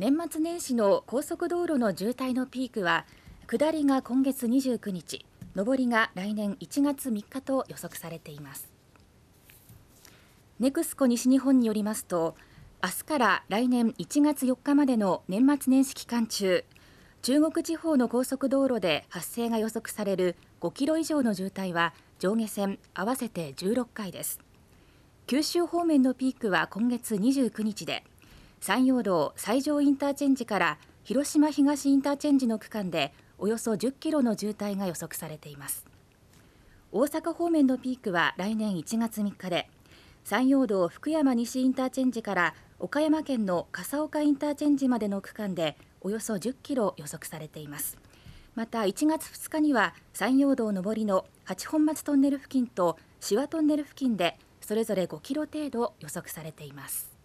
年末年始の高速道路の渋滞のピークは下りが今月29日上りが来年1月3日と予測されていますネクスコ西日本によりますと明日から来年1月4日までの年末年始期間中中国地方の高速道路で発生が予測される5キロ以上の渋滞は上下線合わせて16回です九州方面のピークは今月29日で山陽道西条インターチェンジから広島東インターチェンジの区間でおよそ10キロの渋滞が予測されています大阪方面のピークは来年1月3日で山陽道福山西インターチェンジから岡山県の笠岡インターチェンジまでの区間でおよそ10キロ予測されていますまた1月2日には山陽道上りの八本松トンネル付近と紫波トンネル付近でそれぞれ5キロ程度予測されています